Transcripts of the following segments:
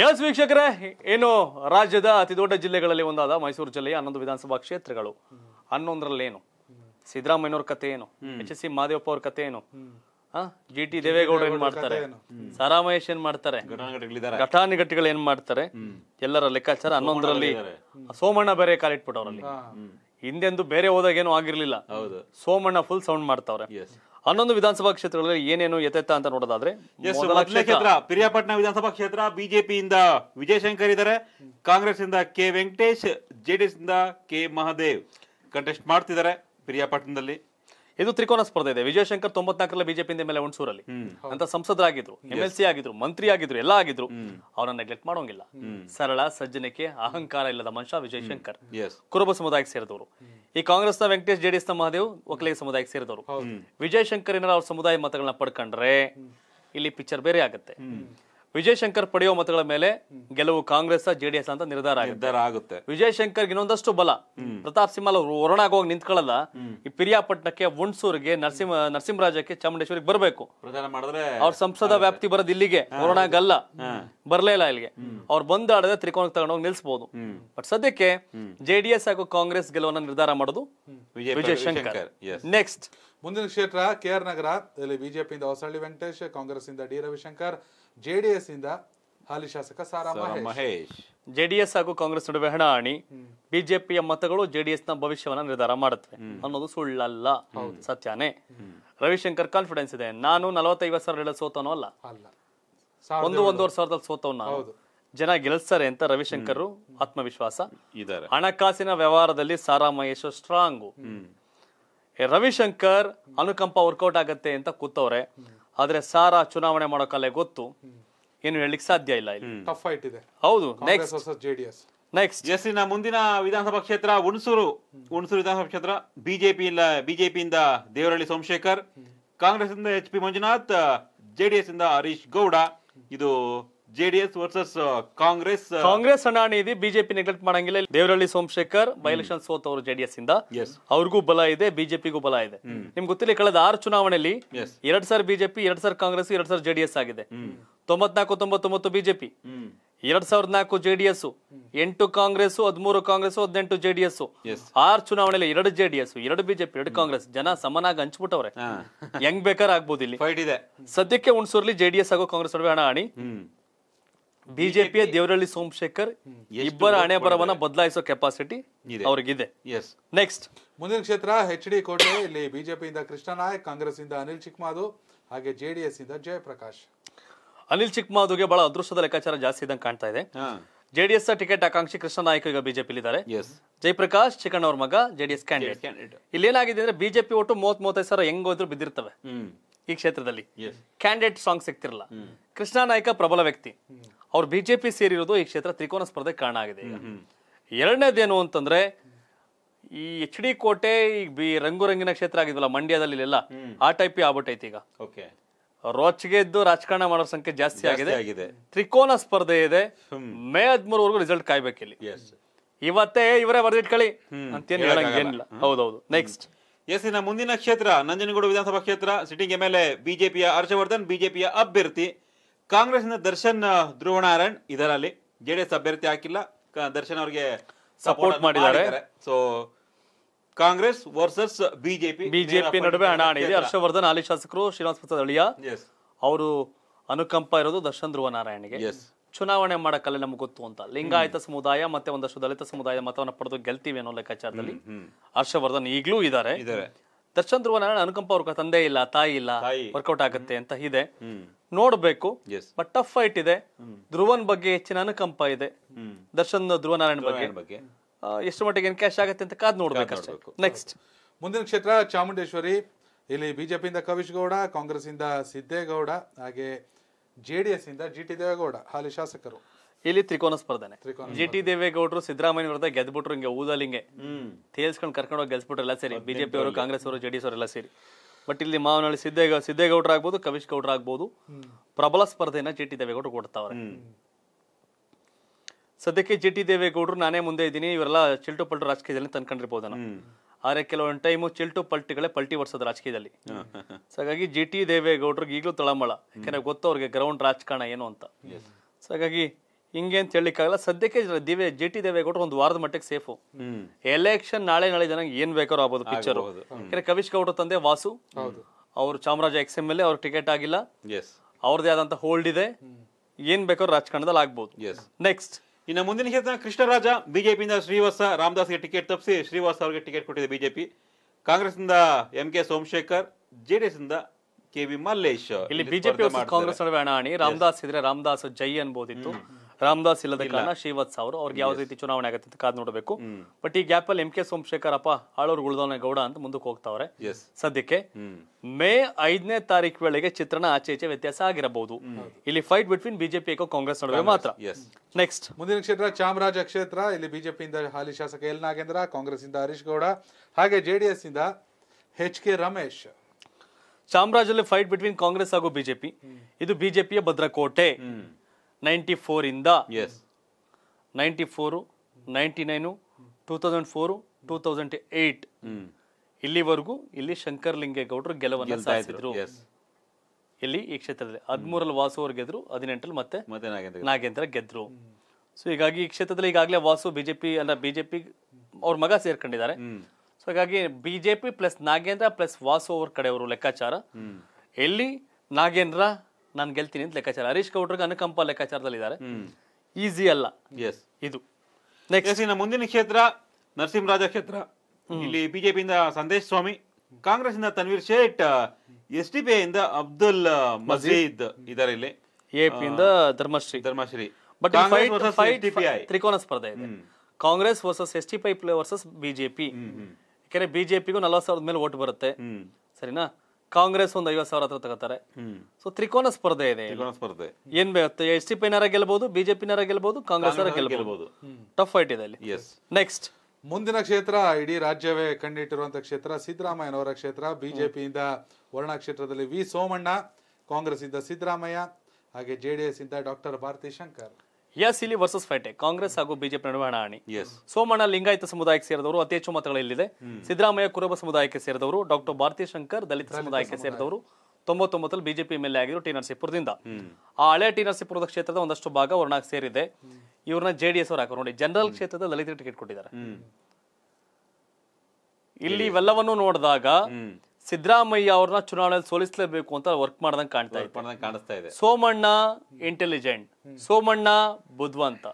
Yes ವೀಕ್ಷಕರೇ ಏನು ರಾಜ್ಯದ ಅತಿ ದೊಡ್ಡ ಜಿಲ್ಲೆಗಳಲ್ಲಿ ಒಂದಾದ ಮೈಸೂರು ಜಿಲ್ಲೆಯ ಹನ್ನೊಂದು ವಿಧಾನಸಭಾ ಕ್ಷೇತ್ರಗಳು ಹನ್ನೊಂದರಲ್ಲೇನು ಸಿದ್ದರಾಮಯ್ಯನವ್ರ ಕತೆ ಏನು ಎಚ್ ಎಸ್ ಸಿ ಮಾದೇವಪ್ಪ ಅವ್ರ ಕತೆ ಏನು ಜಿ ಟಿ ದೇವೇಗೌಡ ಏನ್ ಮಾಡ್ತಾರೆ ಸಾರಾ ಏನ್ ಮಾಡ್ತಾರೆ ಘಟಾನುಘಟಿಗಳು ಏನ್ ಮಾಡ್ತಾರೆ ಎಲ್ಲರ ಲೆಕ್ಕಾಚಾರ ಹನ್ನೊಂದರಲ್ಲಿ ಸೋಮಣ್ಣ ಬೇರೆ ಕಾಲಿಟ್ಬಿಟ್ಟವ್ರಲ್ಲಿ ಹಿಂದೆಂದು ಬೇರೆ ಹೋದಾಗ ಏನು ಆಗಿರ್ಲಿಲ್ಲ ಸೋಮಣ್ಣ ಫುಲ್ ಸೌಂಡ್ ಮಾಡ್ತಾವ್ರೆ 11 ವಿಧಾನ ಸಭಾ ಕ್ಷೇತ್ರಗಳಲ್ಲಿ 얘ನೇನೋ ಯತೆత్త ಅಂತ ನೋಡೋದಾದ್ರೆ ಮೊದಲನೇ ಕ್ಷೇತ್ರ ಪிரியಾಪಟ್ಟಣ ವಿಧಾನಸಭಾ ಕ್ಷೇತ್ರ ಬಿಜೆಪಿ ಇಂದ ವಿಜಯಶಂಕರ್ ಇದ್ದಾರೆ ಕಾಂಗ್ರೆಸ್ ಇಂದ ಕೆ ವೆಂಕಟೇಶ್ ಜೆಡಿಎಸ್ ಇಂದ ಕೆ ಮಹಾದೇವ್ ಕಂಟೆಸ್ಟ್ ಮಾಡ್ತಿದ್ದಾರೆ ಪிரியಾಪಟ್ಟಣದಲ್ಲಿ ಇದು ತ್ರಿಕೋನ ಸ್ಪರ್ಧೆ ಇದೆ ವಿಜಯಶಂಕರ್ ತೊಂಬತ್ನಾಲ್ಕರಲ್ಲಿ ಬಿಜೆಪಿಯಿಂದ ಮೇಲೆ ಹುಣಸೂರಲ್ಲಿ ಅಂತ ಸಂಸದರಾಗಿದ್ರು ಎಂ ಎಲ್ ಸಿ ಆಗಿದ್ರು ಮಂತ್ರಿ ಆಗಿದ್ರು ಎಲ್ಲ ಆಗಿದ್ರು ಅವರನ್ನ ನೆಗ್ಲೆಕ್ಟ್ ಮಾಡೋಂಗಿಲ್ಲ ಸರಳ ಸಜ್ಜನಿಕೆ ಅಹಂಕಾರ ಇಲ್ಲದ ಮನುಷ್ಯ ವಿಜಯಶಂಕರ್ ಕುರುಬ ಸಮುದಾಯಕ್ಕೆ ಸೇರಿದವರು ಈ ಕಾಂಗ್ರೆಸ್ನ ವೆಂಕಟೇಶ್ ಜೆಡಿಎಸ್ ನ ಮಹಾದೇವ್ ಒಕ್ಕಲಿಗ ಸಮುದಾಯಕ್ಕೆ ಸೇರಿದವರು ವಿಜಯಶಂಕರ್ ಏನಾರ ಅವ್ರ ಸಮುದಾಯ ಮತಗಳನ್ನ ಪಡ್ಕೊಂಡ್ರೆ ಇಲ್ಲಿ ಪಿಕ್ಚರ್ ಬೇರೆ ಆಗುತ್ತೆ ವಿಜಯಶಂಕರ್ ಪಡೆಯುವ ಮತಗಳ ಮೇಲೆ ಗೆಲುವು ಕಾಂಗ್ರೆಸ್ ಜೆಡಿಎಸ್ ಅಂತ ನಿರ್ಧಾರ ನಿರ್ಧಾರ ಆಗುತ್ತೆ ವಿಜಯಶಂಕರ್ ಇನ್ನೊಂದಷ್ಟು ಬಲ ಪ್ರತಾಪ್ ಸಿಂಹಲ್ ಅವರು ನಿಂತ್ಕೊಳ್ಳಲ್ಲ ಈ ಪಿರಿಯಾಪಟ್ಟಣಕ್ಕೆ ಹುಣ್ಸೂರ್ಗೆ ನರಸಿಂಹ ನರಸಿಂಹರಾಜಕ್ಕೆ ಚಾಮುಂಡೇಶ್ವರಿಗೆ ಬರಬೇಕು ಅವ್ರ ಸಂಸದ ವ್ಯಾಪ್ತಿ ಬರೋದು ಇಲ್ಲಿಗೆ ಒರಣಾಗಲ್ಲ ಬರ್ಲೇ ಇಲ್ಲ ಇಲ್ಲಿಗೆ ಅವ್ರು ಆಡದೆ ತ್ರಿಕೋನ ತಗೊಂಡೋಗಿ ನಿಲ್ಸಬಹುದು ಬಟ್ ಸದ್ಯಕ್ಕೆ ಜೆಡಿಎಸ್ ಹಾಗೂ ಕಾಂಗ್ರೆಸ್ ಗೆಲುವನ್ನ ನಿರ್ಧಾರ ಮಾಡೋದು ವಿಜಯಶಂಕರ್ ನೆಕ್ಸ್ಟ್ ಮುಂದಿನ ಕ್ಷೇತ್ರ ಕೆ ಆರ್ ನಗರ ಇಲ್ಲಿ ಬಿಜೆಪಿಯಿಂದ ಹೊಸಳ್ಳಿ ವೆಂಕಟೇಶ್ ಕಾಂಗ್ರೆಸ್ ಇಂದ ಡಿ ರವಿಶಂಕರ್ ಜೆಡಿಎಸ್ ಇಂದ ಹಾಲಿ ಶಾಸಕ ಸಾರಾ ಮಹೇಶ್ ಜೆಡಿಎಸ್ ಹಾಗೂ ಕಾಂಗ್ರೆಸ್ ನಡುವೆ ಹಣಾಹಣಿ ಬಿಜೆಪಿಯ ಮತಗಳು ಜೆಡಿಎಸ್ ನ ಭವಿಷ್ಯವನ್ನ ನಿರ್ಧಾರ ಮಾಡುತ್ತವೆ ಅನ್ನೋದು ಸುಳ್ಳಲ್ಲ ಸತ್ಯನೇ ರವಿಶಂಕರ್ ಕಾನ್ಫಿಡೆನ್ಸ್ ಇದೆ ನಾನು ನಲವತ್ತೈವತ್ತು ಸಾವಿರ ಸೋತನೋ ಅಲ್ಲ ಒಂದು ಒಂದೂವರೆ ಸಾವಿರದಲ್ಲಿ ಸೋತವ್ ಜನ ಗೆಲ್ಸ್ತಾರೆ ಅಂತ ರವಿಶಂಕರ್ ಆತ್ಮವಿಶ್ವಾಸ ಹಣಕಾಸಿನ ವ್ಯವಹಾರದಲ್ಲಿ ಸಾರಾ ಮಹೇಶ್ ಸ್ಟ್ರಾಂಗು ರವಿಶಂಕರ್ ಅನುಕಂಪ ವರ್ಕೌಟ್ ಆಗತ್ತೆ ಅಂತ ಕೂತವ್ರೆ ಆದ್ರೆ ಸಾರಾ ಚುನಾವಣೆ ಮಾಡೋ ಗೊತ್ತು ಏನು ಹೇಳಲಿಕ್ಕೆ ಸಾಧ್ಯ ಇಲ್ಲ ಇಲ್ಲಿ ಟಫ್ ಇದೆ ಹೌದು ನೆಕ್ಸ್ಟ್ ಜೆಡಿಎಸ್ ನೆಕ್ಸ್ಟ್ ಎಸ್ ಇನ್ನ ಮುಂದಿನ ವಿಧಾನಸಭಾ ಕ್ಷೇತ್ರ ಹುಣಸೂರು ಹುಣಸೂರು ವಿಧಾನಸಭಾ ಕ್ಷೇತ್ರ ಬಿಜೆಪಿ ಇಲ್ಲ ಬಿಜೆಪಿಯಿಂದ ದೇವರಳ್ಳಿ ಸೋಮಶೇಖರ್ ಕಾಂಗ್ರೆಸ್ ಇಂದ ಎಚ್ ಪಿ ಮಂಜುನಾಥ್ ಜೆಡಿಎಸ್ ಇಂದ ಹರೀಶ್ ಗೌಡ ಇದು ಜೆಡಿಎಸ್ ವರ್ಸಸ್ ಕಾಂಗ್ರೆಸ್ ಕಾಂಗ್ರೆಸ್ ಹಣಾಣಿ ಇದೆ ಬಿಜೆಪಿ ನೆಗ್ಲೆಕ್ಟ್ ಮಾಡಂಗಿಲ್ಲ ದೇವರಳ್ಳಿ ಸೋಮಶೇಖರ್ ಬೈ ಎಲೆಕ್ಷನ್ ಸೋತ್ ಅವರು ಜೆಡಿಎಸ್ ಇಂದ ಅವ್ರಿಗೂ ಬಲ ಇದೆ ಬಿಜೆಪಿಗೂ ಬಲ ಇದೆ ನಿಮ್ಗೆ ಗೊತ್ತಿಲ್ಲ ಕಳೆದ ಆರು ಚುನಾವಣೆಯಲ್ಲಿ ಎರಡ್ ಸಾವಿರ ಬಿಜೆಪಿ ಎರಡ್ ಸಾವಿರ ಕಾಂಗ್ರೆಸ್ ಎರಡ್ ಸಾವಿರ ಜೆಡಿಎಸ್ ಆಗಿದೆ ತೊಂಬತ್ನಾಲ್ಕು ತೊಂಬತ್ತೊಂಬತ್ತು ಬಿಜೆಪಿ ಎರಡ್ ಸಾವಿರದ ನಾಲ್ಕು ಜೆಡಿಎಸ್ ಎಂಟು ಕಾಂಗ್ರೆಸ್ ಹದಿಮೂರು ಕಾಂಗ್ರೆಸ್ ಹದಿನೆಂಟು ಜೆಡಿಎಸ್ ಆರ್ ಚುನಾವಣೆಯಲ್ಲಿ ಎರಡು ಜೆಡಿಎಸ್ ಎರಡು ಬಿಜೆಪಿ ಎರಡು ಕಾಂಗ್ರೆಸ್ ಜನ ಸಮನಾಗಿ ಹಂಚ್ಬಿಟ್ಟವ್ರೆ ಹೆಂಗ್ ಬೇಕಾದ್ರೆ ಆಗ್ಬೋದು ಇಲ್ಲಿ ಸದ್ಯಕ್ಕೆ ಹುಣಸೂರ್ಲಿ ಜೆಡಿಎಸ್ ಹಾಗೂ ಕಾಂಗ್ರೆಸ್ ನಡುವೆ ಹಣ ಹಣಿ ಬಿಜೆಪಿ ದೇವರಲಿ ಸೋಮಶೇಖರ್ ಇಬ್ಬರ ಅಣೆಬರವನ್ನ ಬದಲಾಯಿಸೋ ಕೆಪಾಸಿಟಿ ಇದೆ ಅವರು ಇದೆ ಎಸ್ ನೆಕ್ಸ್ಟ್ ಮುಂದಿನ ಕ್ಷೇತ್ರ ಹೆಚ್ಡಿ ಕೋಟೆ ಇಲ್ಲಿ ಬಿಜೆಪಿ ಇಂದ ಕೃಷ್ಣ นาย ಕಾಂಗ್ರೆಸ್ ಇಂದ ಅನಿಲ್ ಚಿಕ್ಕಮಾದು ಹಾಗೆ ಜೆಡಿಎಸ್ ಇಂದ ಜಯಪ್ರಕಾಶ್ ಅನಿಲ್ ಚಿಕ್ಕಮಾದುಗೆ ಬಹಳ ಅದೃಶ್ಯದ ಲೆಕ್ಕಾಚಾರ ಜಾಸ್ತಿ ಇದೆ ಅಂತ ಕಾಣ್ತಾ ಇದೆ ಹ್ಮ್ ಜೆಡಿಎಸ್ ಆ ಟಿಕೆಟ್ ಆಕಾಂಕ್ಷಿ ಕೃಷ್ಣ นาย ಕ ಈಗ ಬಿಜೆಪಿಯಲ್ಲಿ ಇದ್ದಾರೆ ಎಸ್ ಜಯಪ್ರಕಾಶ್ ಚಿಕ್ಕಣ್ಣ ಅವರ ಮಗ ಜೆಡಿಎಸ್ कैंडिडेट ಇಲ್ಲಿ ಏನಾಗಿದೆ ಅಂದ್ರೆ ಬಿಜೆಪಿ ಒಟ್ಟು 30 35000 ಯಂಗ್ ಹೋಗಿ ಬಿದ್ದಿರ್ತವೆ ಈ ಕ್ಷೇತ್ರದಲ್ಲಿ ಎಸ್ कैंडिडेट ಸಾಂಗ್ ಸೆಕ್ತಿರಲ್ಲ ಕೃಷ್ಣ นาย ಕ ಪ್ರಬಲ ವ್ಯಕ್ತಿ ಅವ್ರು ಬಿಜೆಪಿ ಸೇರಿರೋದು ಈ ಕ್ಷೇತ್ರ ತ್ರಿಕೋನ ಸ್ಪರ್ಧೆ ಕಾರಣ ಆಗಿದೆ ಎರಡನೇದೇನು ಅಂತಂದ್ರೆ ಈ ಎಚ್ ಡಿ ಕೋಟೆ ಈಗ ಬಿ ರಂಗು ರಂಗಿನ ಕ್ಷೇತ್ರ ಆಗಿದ್ವಲ್ಲ ಮಂಡ್ಯದಲ್ಲಿ ಇಲ್ಲೆಲ್ಲ ಆ ಟೈಪ್ ಆಗ್ಬಿಟ್ಟೈತಿ ಈಗ ಓಕೆ ಎದ್ದು ರಾಜಕಾರಣ ಮಾಡೋ ಸಂಖ್ಯೆ ಜಾಸ್ತಿ ಆಗಿದೆ ತ್ರಿಕೋನ ಸ್ಪರ್ಧೆ ಇದೆ ಮೇ ಹದಿಮೂರವರೆಗೂ ರಿಸಲ್ಟ್ ಇಲ್ಲಿ ಇವತ್ತೇ ಇವರೇ ಬರೆದಿಟ್ಕೊಳ್ಳಿ ಅಂತೇನು ಹೇಳಂಗೇನಿಲ್ಲ ಹೌದೌದು ನೆಕ್ಸ್ಟ್ ಎಸ್ ಇನ್ನ ಮುಂದಿನ ಕ್ಷೇತ್ರ ನಂಜನಗೂಡು ವಿಧಾನಸಭಾ ಕ್ಷೇತ್ರ ಸಿಟ್ಟಿಂಗ್ ಎಂ ಎಲ್ ಎ ಬಿಜೆಪಿಯ ಹರ್ಷವರ್ಧನ್ ಬಿಜೆಪಿಯ ಅಭ್ಯರ್ಥಿ ಕಾಂಗ್ರೆಸ್ನ ದರ್ಶನ್ ನಾರಾಯಣ್ ಇದರಲ್ಲಿ ಜೆಡಿಎಸ್ ಅಭ್ಯರ್ಥಿ ಹಾಕಿಲ್ಲ ದರ್ಶನ್ ಅವರಿಗೆ ಸಪೋರ್ಟ್ ಮಾಡಿದ್ದಾರೆ so Congress versus BJP BJP ನಡುವೆ ಹಣ ಇದೆ ಹರ್ಷವರ್ಧನ್ ಹಾಲಿ ಶಾಸಕರು ಶ್ರೀನಿವಾಸ ಪ್ರಸಾದ್ ಅಳಿಯ ಅವರು ಅನುಕಂಪ ಇರೋದು ದರ್ಶನ್ ನಾರಾಯಣಗೆ ಚುನಾವಣೆ ಮಾಡಕ್ಕಲ್ಲ ನಮ್ಗೆ ಗೊತ್ತು ಅಂತ ಲಿಂಗಾಯತ ಸಮುದಾಯ ಮತ್ತೆ ಒಂದಷ್ಟು ದಲಿತ ಸಮುದಾಯದ ಮತವನ್ನು ಪಡೆದು ಗೆಲ್ತೀವಿ ಅನ್ನೋ ಲೆಕ್ಕಾಚಾರದಲ್ಲಿ ಹರ್ಷವರ್ಧನ್ ಈಗಲೂ ಇದ್ದಾರೆ ದರ್ಶನ್ ಧ್ರುವನಾರಾಯಣ ಅನುಕಂಪ ಅವ್ರ ತಂದೆ ಇಲ್ಲ ತಾಯಿ ಇಲ್ಲ ವರ್ಕೌಟ್ ಆಗುತ್ತೆ ಅಂತ ಇದೆ ನೋಡಬೇಕು ಬಟ್ ಟಫ್ ಫೈಟ್ ಇದೆ ಧ್ರುವನ್ ಬಗ್ಗೆ ಹೆಚ್ಚಿನ ಅನುಕಂಪ ಇದೆ ದರ್ಶನ್ ಧ್ರುವನಾರಾಯಣ ಬಗ್ಗೆ ಎಷ್ಟು ಮಟ್ಟಿಗೆ ಕ್ಯಾಶ್ ಆಗುತ್ತೆ ಅಂತ ಕಾದ್ ನೋಡ್ಬೇಕು ನೆಕ್ಸ್ಟ್ ಮುಂದಿನ ಕ್ಷೇತ್ರ ಚಾಮುಂಡೇಶ್ವರಿ ಇಲ್ಲಿ ಬಿಜೆಪಿಯಿಂದ ಕವಿಶ್ ಗೌಡ ಕಾಂಗ್ರೆಸ್ ಇಂದ ಸಿದ್ದೇಗೌಡ ಹಾಗೆ ಜೆಡಿಎಸ್ ಇಂದ ಜಿ ಟಿ ದೇವೇಗೌಡ ಹಾಲಿ ಶಾಸಕರು ಇಲ್ಲಿ ತ್ರಿಕೋನ ಸ್ಪರ್ಧನೆ ಜಿ ಟಿ ದೇವೇಗೌಡರು ಸಿದ್ದರಾಮಯ್ಯ ವಿರುದ್ಧ ಗೆದ್ಬಿಟ್ರು ಹಿಂಗೆ ಊದಲಿಂಗೆ ತೇಲ್ಸ್ಕೊಂಡು ಕರ್ಕೊಂಡು ಹೋಗಿ ಗೆಲ್ಸ್ಬಿಟ್ರೆಲ್ಲ ಎಲ್ಲ ಸೇರಿ ಬಿಜೆಪಿ ಅವರು ಕಾಂಗ್ರೆಸ್ ಅವರು ಜೆಡಿಎಸ್ ಅವರೆಲ್ಲ ಸೇರಿ ಬಟ್ ಇಲ್ಲಿ ಮಾವನಹಳ್ಳಿ ಸಿದ್ದೇಗ ಸಿದ್ದೇಗೌಡ್ರ ಆಗ್ಬೋದು ಕವಿಶ್ ಗೌಡ್ರ ಆಗ್ಬೋದು ಪ್ರಬಲ ಸ್ಪರ್ಧೆಯನ್ನ ಜಿ ಟಿ ದೇವೇಗೌಡರು ಕೊಡ್ತಾವ್ರೆ ಸದ್ಯಕ್ಕೆ ಜಿ ಟಿ ದೇವೇಗೌಡರು ನಾನೇ ಮುಂದೆ ಇದ್ದೀನಿ ಇವರೆಲ್ಲ ಚಿಲ್ಟು ಪಲ್ಟು ರಾಜಕೀಯದಲ್ಲಿ ತಂದ್ಕೊಂಡಿರ್ಬೋದು ನಾನು ಆದರೆ ಕೆಲವೊಂದು ಟೈಮು ಚಿಲ್ಟು ಪಲ್ಟಿಗಳೇ ಪಲ್ಟಿ ಬರ್ಸೋದು ರಾಜಕೀಯದಲ್ಲಿ ಸೊ ಹಾಗಾಗಿ ಜಿ ಟಿ ದೇವೇಗೌಡರಿಗೆ ಈಗಲೂ ತಳಮಳ ಯಾಕಂದ್ರೆ ಗೊತ್ತು ಅವ್ರಿಗೆ ಗ್ರೌಂಡ್ ರಾಜಕಾರಣ ಏನು ಅಂತ ಸೊ ಹಾಗಾಗಿ ಹಿಂಗೆ ಅಂತ ಹೇಳಿಕ್ಕಾಗಲ್ಲ ಸದ್ಯಕ್ಕೆ ದಿವ್ಯ ಜೆ ಟಿ ದೇವೇಗೌಡರು ಒಂದು ವಾರದ ಮಟ್ಟಕ್ಕೆ ಸೇಫು ಎಲೆಕ್ಷನ್ ನಾಳೆ ನಾಳೆ ಜನ ಏನ್ ಬೇಕಾರು ಆಗ್ಬೋದು ಪಿಕ್ಚರ್ ಯಾಕಂದ್ರೆ ಕವಿಶ್ ಗೌಡ್ರ ತಂದೆ ವಾಸು ಅವ್ರು Chamaraja ex M L A ಅವ್ರ ಟಿಕೆಟ್ ಆಗಿಲ್ಲ ಅವ್ರದೇ ಆದಂತ ಹೋಲ್ಡ್ ಇದೆ ಏನ್ ಬೇಕಾದ್ರು ರಾಜಕಾರಣದಲ್ಲಿ ಆಗ್ಬೋದು ನೆಕ್ಸ್ಟ್ ಇನ್ನು ಮುಂದಿನ ಕ್ಷೇತ್ರ ಕೃಷ್ಣರಾಜ ಬಿಜೆಪಿಯಿಂದ ಶ್ರೀವಾಸ ರಾಮದಾಸ್ಗೆ ಟಿಕೆಟ್ ತಪ್ಪಿಸಿ ಶ್ರೀವಾಸ ಅವ್ರಿಗೆ ಟಿಕೆಟ್ ಕೊಟ್ಟಿದೆ ಬಿಜೆಪಿ ಕಾಂಗ್ರೆಸ್ನಿಂದ ಎಂ ಕೆ ಸೋಮಶೇಖರ್ ಜೆಡಿಎಸ್ ಇಂದ ಕೆ ವಿ ಮಲ್ಲೇಶ್ ಇಲ್ಲಿ ಬಿಜೆಪಿ ಕಾಂಗ್ರೆಸ್ ನಡುವೆ ಅಣಾಣಿ ರಾಮದಾಸ್ ಇದ್ರೆ ರಾಮದಾಸ್ ಜೈ ಅನ್ಬೋದಿತ್ತು ರಾಮದಾಸ್ ಇಲ್ಲದ ಕಾರಣ ಶ್ರೀವತ್ಸ ಅವರು ಅವ್ರಿಗೆ ಯಾವ ರೀತಿ ಚುನಾವಣೆ ಆಗುತ್ತೆ ಅಂತ ಕಾದ್ ನೋಡಬೇಕು ಬಟ್ ಈ ಗ್ಯಾಪ್ ಅಲ್ಲಿ ಎಂ ಕೆ ಸೋಮಶೇಖರಪ್ಪ ಆಳೂರು ಗುಳದವನ ಗೌಡ ಅಂತ ಮುಂದಕ್ಕೆ ಹೋಗ್ತಾವ್ರೆ ಸದ್ಯಕ್ಕೆ ಮೇ ಐದನೇ ತಾರೀಕು ವೇಳೆಗೆ ಚಿತ್ರಣ ಆಚೆ ಈಚೆ ವ್ಯತ್ಯಾಸ ಆಗಿರಬಹುದು ಇಲ್ಲಿ ಫೈಟ್ ಬಿಟ್ವೀನ್ ಬಿಜೆಪಿ ಏಕೋ ಕಾಂಗ್ರೆಸ್ ನಡುವೆ ಮಾತ್ರ ನೆಕ್ಸ್ಟ್ ಮುಂದಿನ ಕ್ಷೇತ್ರ ಚಾಮರಾಜ ಕ್ಷೇತ್ರ ಇಲ್ಲಿ ಬಿಜೆಪಿಯಿಂದ ಹಾಲಿ ಶಾಸಕ ಎಲ್ ನಾಗೇಂದ್ರ ಕಾಂಗ್ರೆಸ್ ಇಂದ ಹರೀಶ್ ಗೌಡ ಹಾಗೆ ಜೆಡಿಎಸ್ ಇಂದ ಎಚ್ ಕೆ ರಮೇಶ್ ಚಾಮರಾಜಲ್ಲಿ ಫೈಟ್ ಬಿಟ್ವೀನ್ ಕಾಂಗ್ರೆಸ್ ಹಾಗೂ ಬಿಜೆಪಿ ಇದು ಬಿಜೆಪಿಯ ಭದ್ರಕೋಟೆ ನೈಂಟಿ ಇಂದ ಎಸ್ ninety four ninety nine two thousand four two thousand eight ಇಲ್ಲಿವರೆಗೂ ಇಲ್ಲಿ ಶಂಕರ್ಲಿಂಗೇಗೌಡರು ಗೆಲುವನ್ನು ಸಾಧಿಸಿದ್ರು ಇಲ್ಲಿ ಈ ಕ್ಷೇತ್ರದಲ್ಲಿ ಹದಿಮೂರಲ್ಲಿ ವಾಸು ಅವರು ಗೆದ್ರು ಹದಿನೆಂಟಲ್ಲಿ ಮತ್ತೆ ನಾಗೇಂದ್ರ ಗೆದ್ರು ಸೊ ಹೀಗಾಗಿ ಈ ಕ್ಷೇತ್ರದಲ್ಲಿ ಈಗಾಗಲೇ ವಾಸು ಬಿಜೆಪಿ ಅಂದ್ರೆ ಬಿಜೆಪಿ ಅವ್ರ ಮಗ ಸೇರ್ಕೊಂಡಿದ್ದಾರೆ ಸೊ ಹಾಗಾಗಿ BJP plus Nagendra plus Vasu ಅವ್ರ ಕಡೆಯವರು ಲೆಕ್ಕಾಚಾರ ಎಲ್ಲಿ ನಾಗೇಂದ್ರ ನಾನು ಗೆಲ್ತೀನಿ ಅಂತ ಲೆಕ್ಕಾಚಾರ ಹರೀಶ್ ಗೌಡ್ರಿಗೆ ಅನುಕಂಪ ಇದ್ದಾರೆ ಈಸಿ ಅಲ್ಲ ಎಸ್ ಇದು ನೆಕ್ಸ್ಟ್ ನಮ್ಮ ಮುಂದಿನ ಕ್ಷೇತ್ರ ನರಸಿಂಹರಾಜ ಕ್ಷೇತ್ರ ಇಲ್ಲಿ ಬಿಜೆಪಿಯಿಂದ ಸಂದೇಶ್ ಸ್ವಾಮಿ ಕಾಂಗ್ರೆಸ್ ಇಂದ Tanveer Sait S D P ಇಂದ ಅಬ್ದುಲ್ ಮಜೀದ್ ಇದಾರೆ ಇಲ್ಲಿ ಇಂದ ಧರ್ಮಶ್ರೀ ಧರ್ಮಶ್ರೀ ಬಟ್ ತ್ರಿಕೋನ ಸ್ಪರ್ಧೆ ಇದೆ ಕಾಂಗ್ರೆಸ್ ವರ್ಸಸ್ ಎಸ್ ಟಿ ಪೈ ವರ್ಸಸ್ ಬಿಜೆಪಿ ಯಾಕಂದ್ರೆ ಬಿಜೆಪಿಗೂ ನಲವತ್ತು ಸಾವಿರದ ಮೇಲೆ ಓಟ್ ಬರುತ್ತೆ ಸರಿನಾ ಕಾಂಗ್ರೆಸ್ ಒಂದು ಐವತ್ ಸಾವಿರ ಹತ್ರ ತಗೋತಾರೆ ಸೊ ತ್ರಿಕೋನ ಸ್ಪರ್ಧೆ ಇದೆ ತ್ರಿಕೋನ ಸ್ಪರ್ಧೆ ಏನ್ ಬೇಕು ಎಸ್ ಟಿ ಪಿನಾರ ಗೆಲ್ಬಹುದು ನಾರ ಗೆಲ್ಬಹುದು ಕಾಂಗ್ರೆಸ್ ಗೆಲ್ಬಹುದು ಟಫ್ ಫೈಟ್ ಇದೆ ಅಲ್ಲಿ ಎಸ್ ನೆಕ್ಸ್ಟ್ ಮುಂದಿನ ಕ್ಷೇತ್ರ ಇಡೀ ರಾಜ್ಯವೇ ಕಂಡಿಟ್ಟಿರುವಂತಹ ಕ್ಷೇತ್ರ ಸಿದ್ದರಾಮಯ್ಯನವರ ಕ್ಷೇತ್ರ ಬಿಜೆಪಿಯಿಂದ ವರ್ಣ ಕ್ಷೇತ್ರದಲ್ಲಿ ವಿ ಸೋಮಣ್ಣ ಕಾಂಗ್ರೆಸ್ ಇಂದ ಸಿದ್ದರಾಮಯ್ಯ ಹಾಗೆ ಜೆಡಿಎಸ್ ಇಂದ ಡಾಕ್ಟರ್ ಭಾರತಿ ಶಂಕರ್ ಇಲ್ಲಿ ವರ್ಸಸ್ ಫೈಟೆ ಕಾಂಗ್ರೆಸ್ ಹಾಗೂ ಬಿಜೆಪಿ ನಡುವೆ ಹಣಾಹಣಿ ಸೋಮಣ್ಣ ಲಿಂಗಾಯತ ಸಮುದಾಯಕ್ಕೆ ಸೇರಿದವರು ಅತಿ ಹೆಚ್ಚು ಮತಗಳಲ್ಲಿದೆ ಸಿದ್ದರಾಮಯ್ಯ ಕುರುಬ ಸಮುದಾಯಕ್ಕೆ ಸೇರಿದವರು ಡಾಕ್ಟರ್ ಭಾರತೀ ಶಂಕರ್ ದಲಿತ ಸಮುದಾಯಕ್ಕೆ ಸೇರಿದವರು ತೊಂಬತ್ತೊಂಬತ್ತಲ್ಲಿ ಬಿಜೆಪಿ ಎಲ್ ಎ ಆಗಿದ್ರು ಟಿ ಆ ಹಳೆ ಟಿ ಕ್ಷೇತ್ರದ ಒಂದಷ್ಟು ಭಾಗ ಅವ್ರನ್ನ ಸೇರಿದೆ ಇವ್ರನ್ನ ಜೆ ಡಿ ಎಸ್ ನೋಡಿ ಜನರಲ್ ಕ್ಷೇತ್ರದ ದಲಿತರು ಟಿಕೆಟ್ ಕೊಟ್ಟಿದ್ದಾರೆ ಇಲ್ಲಿ ಇವೆಲ್ಲವನ್ನೂ ನೋಡಿದಾಗ ಸಿದ್ದರಾಮಯ್ಯ ಅವ್ರನ್ನ ಚುನಾವಣೆಯಲ್ಲಿ ಸೋಲಿಸಲೇಬೇಕು ಅಂತ ವರ್ಕ್ ಮಾಡ್ದಂಗೆ ಕಾಣ್ತಾ ಇದೆ ಕಾಣಿಸ್ತಾ ಇದೆ ಸೋಮಣ್ಣ ಇಂಟೆಲಿಜೆಂಟ್ ಸೋಮಣ್ಣ ಬುದ್ಧವಂತ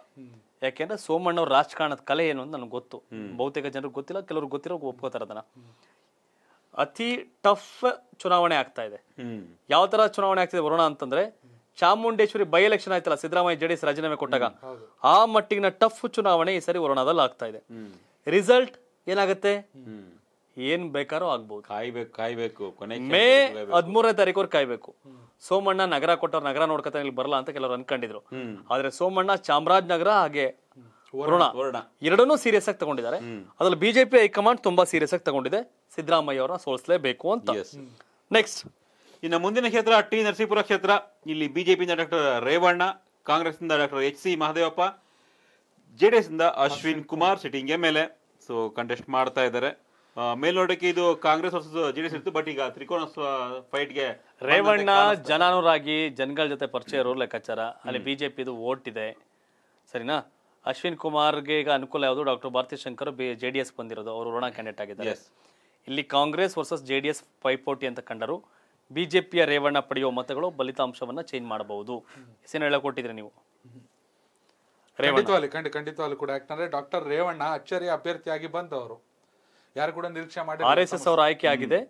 ಯಾಕೆಂದ್ರೆ ಸೋಮಣ್ಣ ಅವ್ರ ರಾಜಕಾರಣದ ಕಲೆ ಏನು ಅಂತ ನನಗೆ ಗೊತ್ತು ಬಹುತೇಕ ಜನರಿಗೆ ಗೊತ್ತಿಲ್ಲ ಕೆಲವ್ರಿಗೆ ಗೊತ್ತಿರೋ ಒಪ್ಕೋತಾರೆ ಅದನ್ನ ಅತಿ ಟಫ್ ಚುನಾವಣೆ ಆಗ್ತಾ ಇದೆ ಯಾವ ತರ ಚುನಾವಣೆ ಆಗ್ತಿದೆ ವರುಣ ಅಂತಂದ್ರೆ ಚಾಮುಂಡೇಶ್ವರಿ ಬೈ ಎಲೆಕ್ಷನ್ ಆಯ್ತಲ್ಲ ಸಿದ್ದರಾಮಯ್ಯ ಜೆಡಿಎಸ್ ರಾಜೀನಾಮೆ ಕೊಟ್ಟಾಗ ಆ ಮಟ್ಟಿಗಿನ ಟಫ್ ಚುನಾವಣೆ ಈ ಸರಿ ವರುಣದಲ್ಲಿ ಆಗ್ತಾ ಇದೆ ರಿಸಲ್ಟ್ ಏನಾಗುತ್ತೆ ಏನ್ ಬೇಕಾರೋ ಆಗ್ಬೋದು ಕಾಯ್ಬೇಕು ಕಾಯ್ಬೇಕು ಕೊನೆಗೆ ಮೇ ಹದಿಮೂರನೇ ತಾರೀಕು ಕಾಯ್ಬೇಕು ಸೋಮಣ್ಣ ನಗರ ಕೊಟ್ಟವ್ರ ನಗರ ನೋಡ್ಕೊತ ಇಲ್ಲಿ ಬರಲ್ಲ ಅಂತ ಕೆಲವರು ಅನ್ಕೊಂಡಿದ್ರು ಆದ್ರೆ ಸೋಮಣ್ಣ ಚಾಮರಾಜನಗರ ಹಾಗೆ ವರುಣ ಎರಡನ್ನೂ ಸೀರಿಯಸ್ ಆಗಿ ತಗೊಂಡಿದ್ದಾರೆ ಅದ್ರಲ್ಲಿ ಬಿಜೆಪಿ ಹೈಕಮಾಂಡ್ ತುಂಬಾ ಸೀರಿಯಸ್ ಆಗಿ ತಗೊಂಡಿದೆ ಸಿದ್ದರಾಮಯ್ಯ ಅವರ ಸೋಲಿಸಲೇಬೇಕು ಅಂತ ನೆಕ್ಸ್ಟ್ ಇನ್ನು ಮುಂದಿನ ಕ್ಷೇತ್ರ ಟಿ ನರಸೀಪುರ ಕ್ಷೇತ್ರ ಇಲ್ಲಿ ಬಿಜೆಪಿಯಿಂದ ಡಾಕ್ಟರ್ ರೇವಣ್ಣ ಕಾಂಗ್ರೆಸ್ ಕಾಂಗ್ರೆಸ್ನಿಂದ doctor H C Mahadevappa JDS ಇಂದ Ashwin Kumar sitting M L A so contest ಮಾಡ್ತಾ ಇದ್ದಾರೆ ಮೇಲ್ನೋಟಕ್ಕೆ ಇದು ಕಾಂಗ್ರೆಸ್ ವರ್ಸಸ್ ಜೆಡಿಎಸ್ ಇತ್ತು ಬಟ್ ಈಗ ತ್ರಿಕೋನ ಗೆ ರೇವಣ್ಣ ಜನಾನುರಾಗಿ ಜನಗಳ ಜೊತೆ ಪರಿಚಯ ಇರೋ ಲೆಕ್ಕಾಚಾರ ಅಲ್ಲಿ ಬಿಜೆಪಿದು ವೋಟ್ ಇದೆ ಸರಿನಾ ಅಶ್ವಿನ್ ಗೆ ಈಗ ಅನುಕೂಲ ಯಾವುದು doctor Bharathi Shankar J D S ಬಂದಿರೋದು ಅವರು ಋಣ ಕ್ಯಾಂಡಿಡೇಟ್ ಆಗಿದ್ದಾರೆ ಇಲ್ಲಿ Congress versus J D S ಪೈಪೋಟಿ ಅಂತ ಕಂಡರು ಬಿಜೆಪಿಯ ರೇವಣ್ಣ ಪಡೆಯುವ ಮತಗಳು ಫಲಿತಾಂಶವನ್ನ ಚೇಂಜ್ ಮಾಡಬಹುದು ಹೆಸರು ಹೇಳಕೊಟ್ಟಿದ್ರಿ ನೀವು ಖಂಡಿತವಾಗಿ ಖಂಡಿತ ಕೂಡ ಯಾಕಂದ್ರೆ ಡಾಕ್ಟರ್ ರೇವಣ್ಣ ಅಚ್ಚರಿಯ ಅಭ್ಯರ್ಥಿಯಾಗಿ ಬಂದವರು ಯಾರು ಕೂಡ ನಿರೀಕ್ಷೆ ಮಾಡಿ ಆರ್ ಎಸ್ ಎಸ್ ಅವರ ಆಯ್ಕೆ ಆಗಿದೆ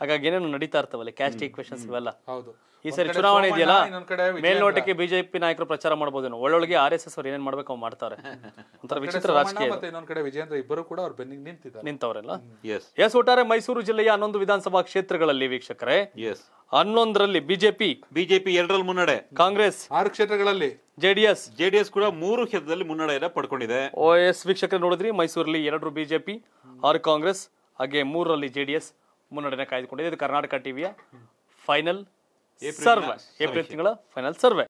ಹಾಗಾಗಿ ಏನೇನು ನಡೀತಾ ಇರ್ತಾವಲ್ಲ ಕ್ಯಾಸ್ಟ್ ಈಕ್ವೆಷನ್ಸ್ ಇವೆಲ್ಲ ಹೌದು ಈ ಸರಿ ಚುನಾವಣೆ ಇದೆಯಲ್ಲ ಮೇಲ್ನೋಟಕ್ಕೆ ಬಿಜೆಪಿ ನಾಯಕರು ಪ್ರಚಾರ ಮಾಡಬಹುದು ಒಳ್ಳೊಳಗೆ ಆರ್ ಎಸ್ ಎಸ್ ಅವ್ರು ಏನ್ ಮಾಡ್ಬೇಕು ಅವ್ರು ಮಾಡ್ತಾರೆ ಒಂಥರ ವಿಚಿತ್ರ ರಾಜಕೀಯ ಮತ್ತೆ ಇನ್ನೊಂದ್ ಕಡೆ ವಿಜೇಂದ್ರ ಇಬ್ಬರು ಕೂಡ ಅವ್ರು ಬೆನ್ನಿಗೆ ನಿಂತಿದ್ದಾರೆ ನಿಂತವರೆಲ್ಲ ಎಸ್ ಒಟ್ಟಾರೆ ಮೈಸೂರು ಜಿಲ್ಲೆಯ ಹನ್ನೊಂದು ವಿಧಾನಸಭಾ ಕ್ಷೇತ್ರಗಳಲ್ಲಿ ವೀಕ್ಷಕರೇ ಹನ್ನೊಂದರಲ್ಲಿ ಬಿಜೆಪಿ ಬಿಜೆಪಿ ಎರಡರಲ್ಲಿ ಮುನ್ನಡೆ ಕಾಂಗ್ರೆಸ್ ಆರು ಕ್ಷೇತ್ರಗಳಲ್ಲಿ ಜೆಡಿಎಸ್ ಜೆಡಿಎಸ್ ಕೂಡ ಮೂರು ಕ್ಷೇತ್ರದಲ್ಲಿ ಮುನ್ನಡೆಯನ್ನ ಪಡ್ಕೊಂಡಿದೆ ಓ ಎಸ್ ವೀಕ್ಷಕರು ನೋಡಿದ್ರಿ ಮೈಸೂರಲ್ಲಿ ಎರಡು ಬಿಜೆಪಿ ಆರು ಕಾಂಗ್ರೆಸ್ ಹಾಗೆ ಮೂರರಲ್ಲಿ ಜೆಡಿಎಸ್ ಮುನ್ನಡೆಯನ್ನ ಕಾಯ್ದುಕೊಂಡಿದೆ ಇದು ಕರ್ನಾಟಕ ಟಿವಿಯ ಫೈನಲ್ ಸರ್ವೆ ಏಪ್ರಿಲ್ ತಿಂಗಳ ಫೈನಲ್ ಸರ್ವೆ